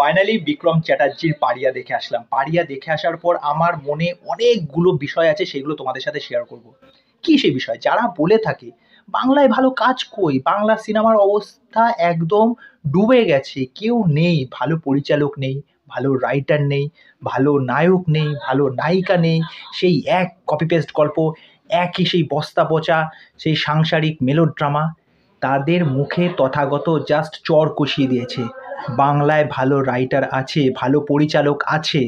finally Vikram চ্যাটার্জির পাড়িয়া দেখে আসলাম পাড়িয়া দেখে আসার পর আমার মনে অনেকগুলো বিষয় আছে সেগুলো তোমাদের সাথে শেয়ার করব কি সেই বিষয় যারা বলে থাকে বাংলায় ভালো কাজ কই বাংলা সিনেমার অবস্থা একদম ডুবে গেছে কেউ নেই ভালো পরিচালক নেই ভালো রাইটার নেই ভালো নায়ক নেই ভালো নায়িকা নেই সেই এক কপি পেস্ট গল্প একই সেই বস্তা পচা সেই সাংসারিক মেলোড্রামা তাদের মুখে তথাগত জাস্ট চর কষিয়ে দিয়েছে বাংলায় ভালো রাইটার আছে ভালো পরিচালক আছে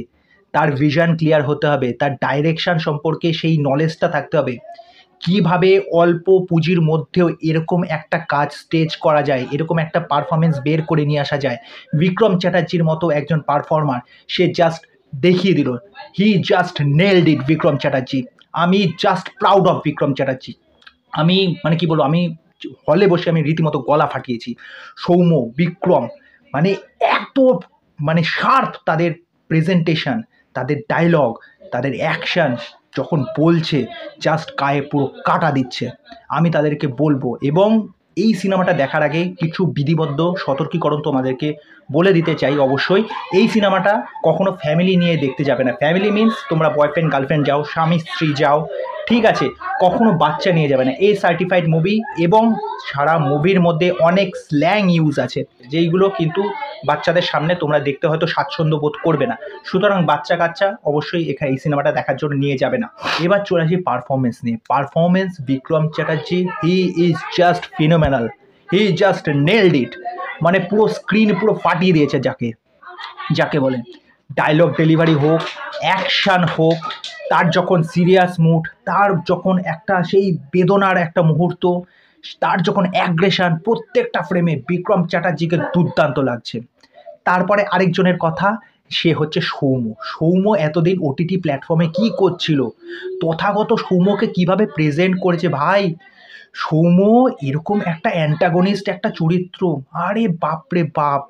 তার ভিশন ক্লিয়ার হতে হবে তার ডাইরেকশান সম্পর্কে সেই নলেজটা থাকতে হবে কিভাবে অল্প পুঁজির মধ্যেও এরকম একটা কাজ স্টেজ করা যায় এরকম একটা পারফরমেন্স বের করে নিয়ে আসা যায় বিক্রম চ্যাটার্জির মতো একজন পারফর্মার সে জাস্ট দেখিয়ে দিল he just nailed it Vikram Chatterjee আমি just proud of Vikram Chatterjee আমি মানে কি বলবো আমি হলে বসে আমি রীতিমতো গলা ফাটিয়েছি সৌম্য বিক্রম মানে এত মানে শার্প তাদের প্রেজেন্টেশান তাদের ডায়লগ তাদের অ্যাকশান যখন বলছে জাস্ট গায়ে পুরো কাটা দিচ্ছে আমি তাদেরকে বলবো এবং এই সিনেমাটা দেখার আগে কিছু বিধিবদ্ধ সতর্কীকরণ তোমাদেরকে বলে দিতে চাই অবশ্যই এই সিনেমাটা কখনো ফ্যামিলি নিয়ে দেখতে যাবে না ফ্যামিলি মিনস তোমরা বয়ফ্রেন্ড গার্লফ্রেন্ড যাও স্বামী স্ত্রী যাও ঠিক আছে কখনো বাচ্চা নিয়ে যাবে না এই সার্টিফাইড মুভি এবং সারা মুভির মধ্যে অনেক স্ল্যাং ইউজ আছে যেইগুলো কিন্তু বাচ্চাদের সামনে তোমরা দেখতে হয়তো স্বাচ্ছন্দ্য বোধ করবে না সুতরাং বাচ্চা কাচ্চা অবশ্যই এখানে এই সিনেমাটা দেখার জন্য নিয়ে যাবে না এবার চলে আসি পারফরমেন্স নিয়ে performance Vikram Chatterjee he is just phenomenal he is just nailed it মানে পুরো স্ক্রিন পুরো ফাটিয়ে দিয়েছে যাকে যাকে বলে ডায়লগ ডেলিভারি হোক অ্যাকশান হোক তার যখন সিরিয়াস মুড তার যখন একটা সেই বেদনার একটা মুহূর্ত তার যখন অ্যাগ্রেশন প্রত্যেকটা ফ্রেমে বিক্রম চ্যাটার্জিকে দুর্দান্ত লাগছে তারপরে আরেকজনের কথা সে হচ্ছে সৌম্য সৌম্য এতদিন ওটিটি প্ল্যাটফর্মে কি করছিল তথাগত সৌম্যকে কিভাবে প্রেজেন্ট করেছে ভাই সৌম্য এরকম একটা অ্যান্টাগনিস্ট একটা চরিত্র আরে বাপরে বাপ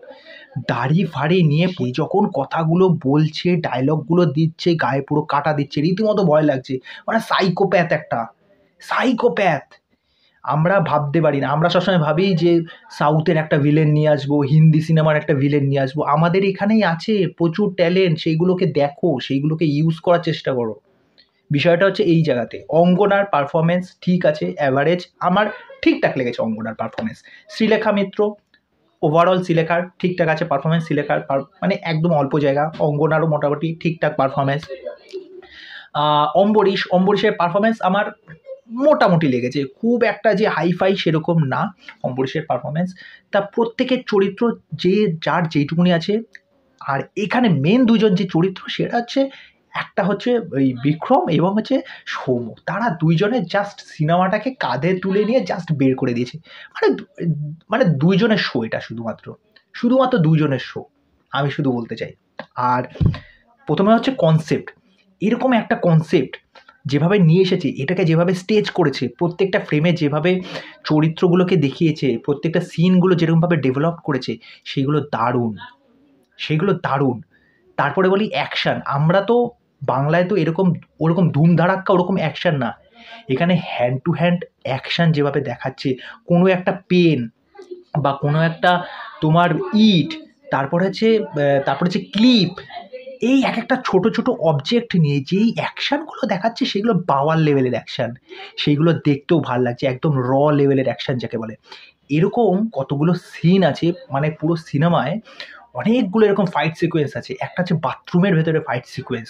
দাড়ি ফাড়ি নিয়ে যখন কথাগুলো বলছে ডায়লগগুলো দিচ্ছে গায়ে পুরো কাটা দিচ্ছে রীতিমতো ভয় লাগছে মানে সাইকোপ্যাথ একটা সাইকোপ্যাথ আমরা ভাবতে পারি না আমরা সবসময় ভাবি যে সাউথের একটা ভিলেন নিয়ে আসবো হিন্দি সিনেমার একটা ভিলেন নিয়ে আসবো আমাদের এখানেই আছে প্রচুর ট্যালেন্ট সেইগুলোকে দেখো সেইগুলোকে ইউজ করার চেষ্টা করো বিষয়টা হচ্ছে এই জায়গাতে অঙ্গনার পারফরমেন্স ঠিক আছে অ্যাভারেজ আমার ঠিকঠাক লেগেছে অঙ্গনার পারফরমেন্স শ্রীলেখা মিত্র ওভারঅল সিলেখার ঠিকঠাক আছে পারফরমেন্স সিলেখার মানে একদম অল্প জায়গা অঙ্গনারও মোটামুটি ঠিকঠাক পারফরমেন্স অম্বরীশ অম্বরীশের পারফরমেন্স আমার মোটামুটি লেগেছে খুব একটা যে হাইফাই সেরকম না অম্বরীশের পারফরমেন্স তা প্রত্যেকের চরিত্র যে যার যেইটুকুনি আছে আর এখানে মেন দুজন যে চরিত্র সেটা হচ্ছে একটা হচ্ছে ওই বিক্রম এবং হচ্ছে সৌম তারা দুইজনে জাস্ট সিনেমাটাকে কাঁধে তুলে নিয়ে জাস্ট বের করে দিয়েছে মানে মানে দুইজনের শো এটা শুধুমাত্র শুধুমাত্র দুইজনের শো আমি শুধু বলতে চাই আর প্রথমে হচ্ছে কনসেপ্ট এরকম একটা কনসেপ্ট যেভাবে নিয়ে এসেছে এটাকে যেভাবে স্টেজ করেছে প্রত্যেকটা ফ্রেমে যেভাবে চরিত্রগুলোকে দেখিয়েছে প্রত্যেকটা সিনগুলো যেরকমভাবে ডেভেলপ করেছে সেগুলো দারুণ সেগুলো দারুণ তারপরে বলি অ্যাকশান আমরা তো বাংলায় তো এরকম ওরকম ধুমধারাক্কা ওরকম অ্যাকশান না এখানে হ্যান্ড টু হ্যান্ড অ্যাকশান যেভাবে দেখাচ্ছে কোনো একটা পেন বা কোনো একটা তোমার ইট তারপর হচ্ছে তারপর হচ্ছে ক্লিপ এই এক একটা ছোটো ছোটো অবজেক্ট নিয়ে যেই অ্যাকশানগুলো দেখাচ্ছে সেগুলো বাওয়ার লেভেলের অ্যাকশান সেইগুলো দেখতেও ভাল লাগছে একদম র লেভেলের অ্যাকশান যাকে বলে এরকম কতগুলো সিন আছে মানে পুরো সিনেমায় অনেকগুলো এরকম ফাইট সিকোয়েন্স আছে একটা হচ্ছে বাথরুমের ভেতরে ফাইট সিকোয়েন্স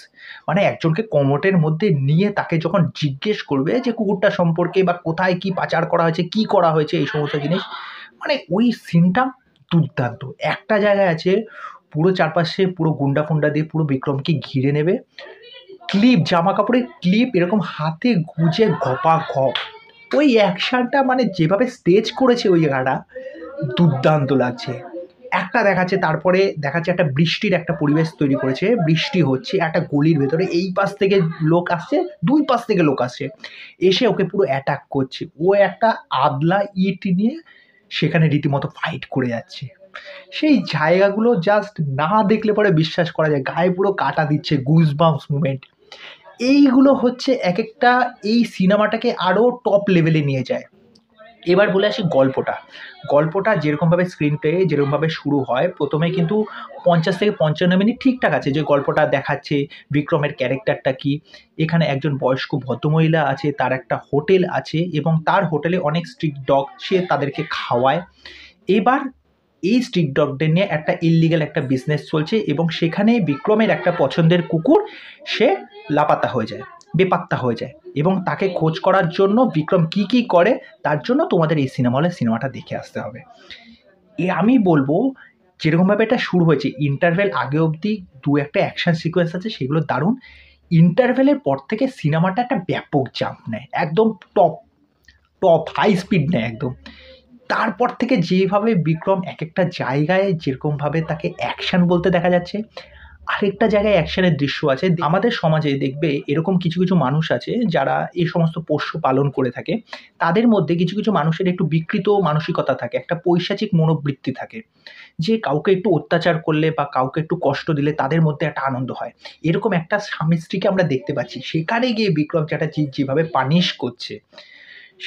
মানে একজনকে কমোটের মধ্যে নিয়ে তাকে যখন জিজ্ঞেস করবে যে কুকুরটা সম্পর্কে বা কোথায় কি পাচার করা হয়েছে কি করা হয়েছে এই সমস্ত জিনিস মানে ওই সিনটা দুর্দান্ত একটা জায়গায় আছে পুরো চারপাশে পুরো গুন্ডা ফুন্ডা দিয়ে পুরো বিক্রমকে ঘিরে নেবে ক্লিপ জামা কাপড়ের ক্লিপ এরকম হাতে গুজে ঘপা ঘপ ওই অ্যাকশানটা মানে যেভাবে স্টেজ করেছে ওই জায়গাটা দুর্দান্ত লাগছে একটা দেখাচ্ছে তারপরে দেখাচ্ছে একটা বৃষ্টির একটা পরিবেশ তৈরি করেছে বৃষ্টি হচ্ছে একটা গলির ভেতরে এই পাশ থেকে লোক আসছে দুই পাশ থেকে লোক আসছে এসে ওকে পুরো অ্যাটাক করছে ও একটা আদলা ইট নিয়ে সেখানে রীতিমতো ফাইট করে যাচ্ছে সেই জায়গাগুলো জাস্ট না দেখলে পরে বিশ্বাস করা যায় গায়ে পুরো কাটা দিচ্ছে গুজবাম্পস মুভমেন্ট এইগুলো হচ্ছে এক একটা এই সিনেমাটাকে আরও টপ লেভেলে নিয়ে যায় এবার বলে আসি গল্পটা গল্পটা যেরকমভাবে স্ক্রিন প্লে যেরকমভাবে শুরু হয় প্রথমে কিন্তু পঞ্চাশ থেকে পঞ্চান্ন মিনিট ঠিকঠাক আছে যে গল্পটা দেখাচ্ছে বিক্রমের ক্যারেক্টারটা কি এখানে একজন বয়স্ক ভদ্রমহিলা আছে তার একটা হোটেল আছে এবং তার হোটেলে অনেক স্ট্রিট ডগ সে তাদেরকে খাওয়ায় এবার এই স্ট্রিট ডগদের নিয়ে একটা ইলিগাল একটা বিজনেস চলছে এবং সেখানেই বিক্রমের একটা পছন্দের কুকুর সে লাপাতা হয়ে যায় বেপাত্তা হয়ে যায় এবং তাকে খোঁজ করার জন্য বিক্রম কি কি করে তার জন্য তোমাদের এই সিনেমা হলে সিনেমাটা দেখে আসতে হবে এ আমি বলবো যেরকমভাবে এটা শুরু হয়েছে ইন্টারভেল আগে অবধি দু একটা অ্যাকশান সিকোয়েন্স আছে সেগুলো দারুণ ইন্টারভেলের পর থেকে সিনেমাটা একটা ব্যাপক জাম্প নেয় একদম টপ টপ হাই স্পিড নেয় একদম তারপর থেকে যেভাবে বিক্রম এক একটা জায়গায় যেরকমভাবে তাকে অ্যাকশান বলতে দেখা যাচ্ছে আরেকটা জায়গায় অ্যাকশানের দৃশ্য আছে আমাদের সমাজে দেখবে এরকম কিছু কিছু মানুষ আছে যারা এই সমস্ত পশু পালন করে থাকে তাদের মধ্যে কিছু কিছু মানুষের একটু বিকৃত মানসিকতা থাকে একটা পৈশাচিক মনোবৃত্তি থাকে যে কাউকে একটু অত্যাচার করলে বা কাউকে একটু কষ্ট দিলে তাদের মধ্যে একটা আনন্দ হয় এরকম একটা স্বামী স্ত্রীকে আমরা দেখতে পাচ্ছি সেখানে গিয়ে বিক্রম চ্যাটার্জি যেভাবে পানিশ করছে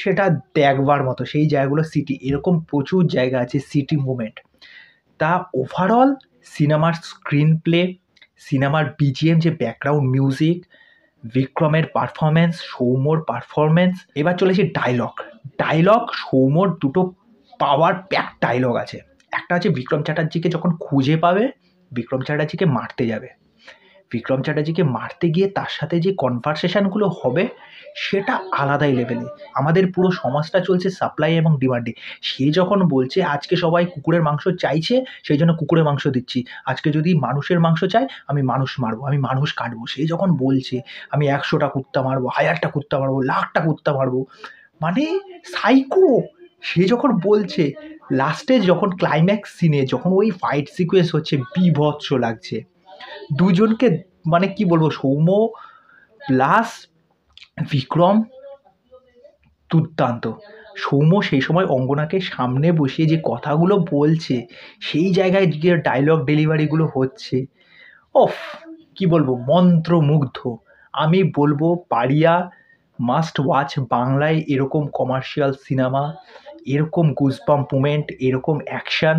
সেটা দেখবার মতো সেই জায়গাগুলো সিটি এরকম প্রচুর জায়গা আছে সিটি মুভমেন্ট তা ওভারঅল সিনেমার স্ক্রিন প্লে সিনেমার বিজিএম যে ব্যাকগ্রাউন্ড মিউজিক বিক্রমের পারফরমেন্স সৌম্যর পারফরমেন্স এবার চলেছে ডায়লগ ডায়লগ সৌম্যর দুটো পাওয়ার প্যাক ডায়লগ আছে একটা আছে বিক্রম চ্যাটার্জিকে যখন খুঁজে পাবে বিক্রম চ্যাটার্জিকে মারতে যাবে বিক্রম চ্যাটার্জিকে মারতে গিয়ে তার সাথে যে কনভারসেশানগুলো হবে সেটা আলাদাই লেভেলে আমাদের পুরো সমাজটা চলছে সাপ্লাই এবং ডিমান্ডে সে যখন বলছে আজকে সবাই কুকুরের মাংস চাইছে সেই জন্য কুকুরের মাংস দিচ্ছি আজকে যদি মানুষের মাংস চায় আমি মানুষ মারবো আমি মানুষ কাটবো সে যখন বলছে আমি একশোটা কুত্তা মারবো হাজারটা কুত্তা মারবো লাখটা কুত্তা মারবো মানে সাইকো সে যখন বলছে লাস্টে যখন ক্লাইম্যাক্স সিনে যখন ওই ফাইট সিকুয়েন্স হচ্ছে বিভৎস লাগছে দুজনকে মানে কি বলবো সৌম্য প্লাস বিক্রম দুর্দান্ত সৌম্য সেই সময় অঙ্গনাকে সামনে বসিয়ে যে কথাগুলো বলছে সেই জায়গায় যে ডায়লগ ডেলিভারিগুলো হচ্ছে অফ কি বলবো মন্ত্রমুগ্ধ আমি বলবো পারিয়া মাস্ট ওয়াচ বাংলায় এরকম কমার্শিয়াল সিনেমা এরকম গুজবাম্প মুমেন্ট এরকম অ্যাকশান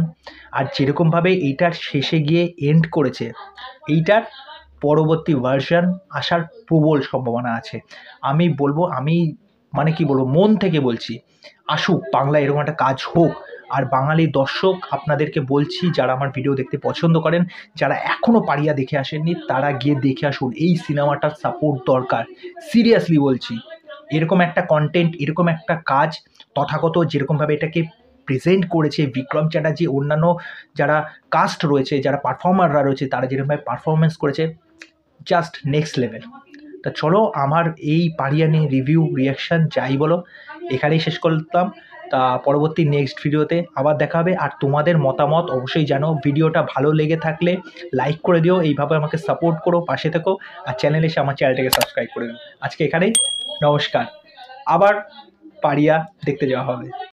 আর যেরকমভাবে এইটার শেষে গিয়ে এন্ড করেছে এইটার পরবর্তী ভার্সন আসার প্রবল সম্ভাবনা আছে আমি বলবো আমি মানে কি বলবো মন থেকে বলছি আসুক বাংলা এরকম একটা কাজ হোক আর বাঙালি দর্শক আপনাদেরকে বলছি যারা আমার ভিডিও দেখতে পছন্দ করেন যারা এখনও পারিয়া দেখে আসেননি তারা গিয়ে দেখে আসুন এই সিনেমাটার সাপোর্ট দরকার সিরিয়াসলি বলছি এরকম একটা কন্টেন্ট এরকম একটা কাজ তথাগত যেরকমভাবে এটাকে প্রেজেন্ট করেছে বিক্রম চ্যাটার্জি অন্যান্য যারা কাস্ট রয়েছে যারা পারফর্মাররা রয়েছে তারা যেরকমভাবে পারফরমেন্স করেছে জাস্ট নেক্সট লেভেল তা চলো আমার এই পারিয়ানি রিভিউ রিয়াকশান যাই বলো এখানেই শেষ করতাম তা পরবর্তী নেক্সট ভিডিওতে আবার দেখা হবে আর তোমাদের মতামত অবশ্যই জানো ভিডিওটা ভালো লেগে থাকলে লাইক করে দিও এইভাবে আমাকে সাপোর্ট করো পাশে থেকো আর চ্যানেল এসে আমার চ্যানেলটাকে সাবস্ক্রাইব করে দিও আজকে এখানেই নমস্কার আবার পারিয়া দেখতে যাওয়া হবে